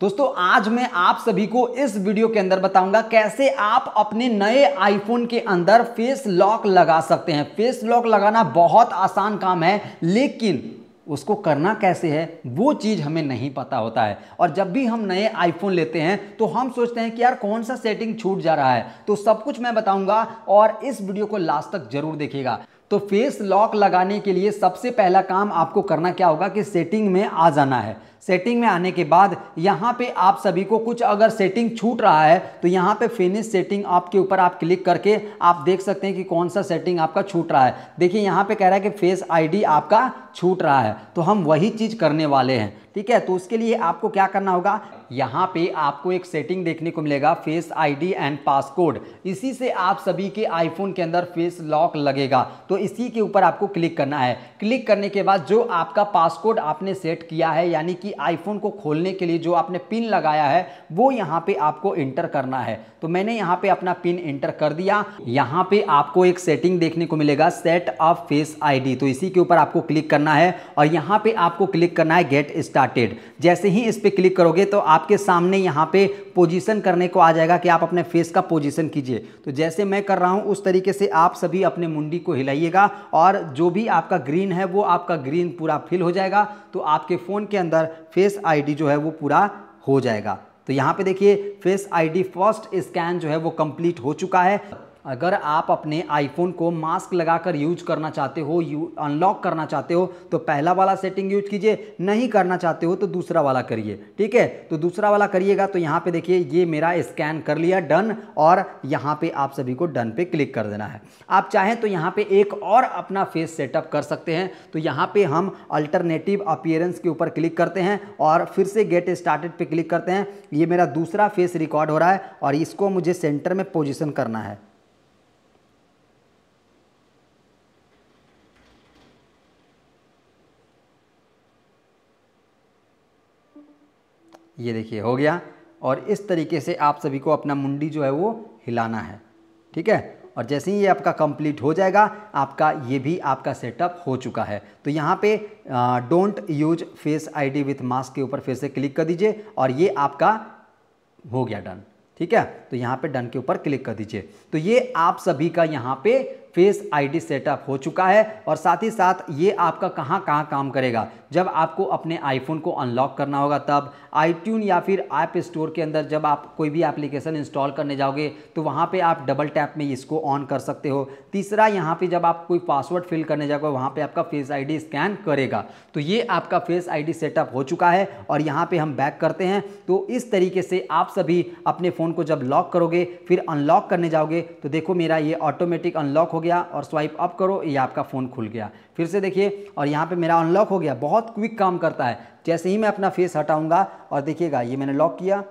दोस्तों आज मैं आप सभी को इस वीडियो के अंदर बताऊंगा कैसे आप अपने नए आईफोन के अंदर फेस लॉक लगा सकते हैं फेस लॉक लगाना बहुत आसान काम है लेकिन उसको करना कैसे है वो चीज़ हमें नहीं पता होता है और जब भी हम नए आईफोन लेते हैं तो हम सोचते हैं कि यार कौन सा सेटिंग छूट जा रहा है तो सब कुछ मैं बताऊंगा और इस वीडियो को लास्ट तक जरूर देखिएगा तो फेस लॉक लगाने के लिए सबसे पहला काम आपको करना क्या होगा कि सेटिंग में आ जाना है सेटिंग में आने के बाद यहाँ पे आप सभी को कुछ अगर सेटिंग छूट रहा है तो यहाँ पे फिनिश सेटिंग आपके ऊपर आप क्लिक करके आप देख सकते हैं कि कौन सा सेटिंग आपका छूट रहा है देखिए यहाँ पे कह रहा है कि फेस आईडी आपका छूट रहा है तो हम वही चीज़ करने वाले हैं ठीक है तो उसके लिए आपको क्या करना होगा यहाँ पे आपको एक सेटिंग देखने को मिलेगा फेस आईडी एंड पासकोड इसी से आप सभी के आईफोन के अंदर फेस लॉक लगेगा तो इसी के ऊपर आपको क्लिक करना है क्लिक करने के बाद जो आपका पासकोड आपने सेट किया है यानी कि आईफोन को खोलने के लिए जो आपने पिन लगाया है वो यहाँ पे आपको इंटर करना है तो मैंने यहाँ पे अपना पिन इंटर कर दिया यहाँ पे आपको एक सेटिंग देखने को मिलेगा सेट ऑफ फेस आईडी तो इसी के ऊपर आपको क्लिक करना है और यहाँ पे आपको क्लिक करना है गेट स्टार्टेड जैसे ही इस पर क्लिक करोगे तो आपके सामने यहाँ पे पोजिशन करने को आ जाएगा कि आप अपने फेस का पोजिशन कीजिए तो जैसे मैं कर रहा हूँ उस तरीके से आप सभी अपने मुंडी को हिलाइएगा और जो भी आपका ग्रीन है वो आपका ग्रीन पूरा फिल हो जाएगा तो आपके फ़ोन के अंदर फेस आईडी जो है वो पूरा हो जाएगा तो यहाँ पे देखिए फेस आईडी फर्स्ट स्कैन जो है वो कंप्लीट हो चुका है अगर आप अपने आईफोन को मास्क लगाकर यूज करना चाहते हो यू अनलॉक करना चाहते हो तो पहला वाला सेटिंग यूज कीजिए नहीं करना चाहते हो तो दूसरा वाला करिए ठीक है तो दूसरा वाला करिएगा तो यहाँ पे देखिए ये मेरा स्कैन कर लिया डन और यहाँ पे आप सभी को डन पे क्लिक कर देना है आप चाहें तो यहाँ पर एक और अपना फेस सेटअप कर सकते हैं तो यहाँ पर हम अल्टरनेटिव अपियरेंस के ऊपर क्लिक करते हैं और फिर से गेट स्टार्टेड पर क्लिक करते हैं ये मेरा दूसरा फेस रिकॉर्ड हो रहा है और इसको मुझे सेंटर में पोजिशन करना है ये देखिए हो गया और इस तरीके से आप सभी को अपना मुंडी जो है वो हिलाना है ठीक है और जैसे ही ये आपका कंप्लीट हो जाएगा आपका ये भी आपका सेटअप हो चुका है तो यहाँ पे don't use face ID with mask के ऊपर फिर से क्लिक कर दीजिए और ये आपका हो गया डन ठीक है तो यहाँ पे डन के ऊपर क्लिक कर दीजिए तो ये आप सभी का यहाँ पे फेस आईडी सेटअप हो चुका है और साथ ही साथ ये आपका कहाँ कहाँ काम करेगा जब आपको अपने आईफोन को अनलॉक करना होगा तब आईट्यून या फिर ऐप स्टोर के अंदर जब आप कोई भी एप्लीकेशन इंस्टॉल करने जाओगे तो वहाँ पे आप डबल टैप में इसको ऑन कर सकते हो तीसरा यहाँ पे जब आप कोई पासवर्ड फिल करने जाओगे वहाँ पे आपका फेस आईडी स्कैन करेगा तो ये आपका फेस आईडी सेटअप हो चुका है और यहाँ पे हम बैक करते हैं तो इस तरीके से आप सभी अपने फ़ोन को जब लॉक करोगे फिर अनलॉक करने जाओगे तो देखो मेरा ये ऑटोमेटिक अनलॉक हो गया और स्वाइप अप करो ये आपका फ़ोन खुल गया फिर से देखिए और यहाँ पे मेरा अनलॉक हो गया बहुत क्विक काम करता है जैसे ही मैं अपना फेस हटाऊंगा और देखिएगा ये मैंने लॉक किया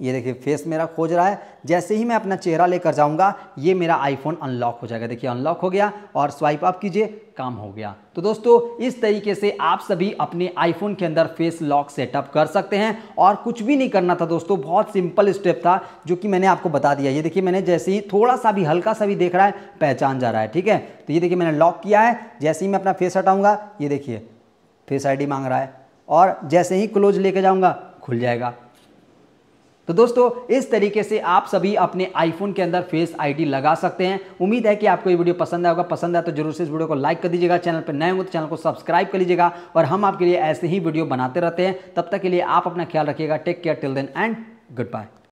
ये देखिए फेस मेरा खोज रहा है जैसे ही मैं अपना चेहरा लेकर जाऊंगा ये मेरा आईफोन अनलॉक हो जाएगा देखिए अनलॉक हो गया और स्वाइप अप कीजिए काम हो गया तो दोस्तों इस तरीके से आप सभी अपने आईफोन के अंदर फेस लॉक सेटअप कर सकते हैं और कुछ भी नहीं करना था दोस्तों बहुत सिंपल स्टेप था जो कि मैंने आपको बता दिया ये देखिए मैंने जैसे ही थोड़ा सा भी हल्का सा भी देख रहा है पहचान जा रहा है ठीक है तो ये देखिए मैंने लॉक किया है जैसे ही मैं अपना फेस हटाऊंगा ये देखिए फेस आई मांग रहा है और जैसे ही क्लोज लेके जाऊँगा खुल जाएगा तो दोस्तों इस तरीके से आप सभी अपने आईफोन के अंदर फेस आईडी लगा सकते हैं उम्मीद है कि आपको ये वीडियो पसंद आएगा पसंद आए तो जरूर से इस वीडियो को लाइक कर दीजिएगा चैनल पर नए होंगे तो चैनल को सब्सक्राइब कर लीजिएगा और हम आपके लिए ऐसे ही वीडियो बनाते रहते हैं तब तक के लिए आप अपना ख्याल रखिएगा take care till then and good bye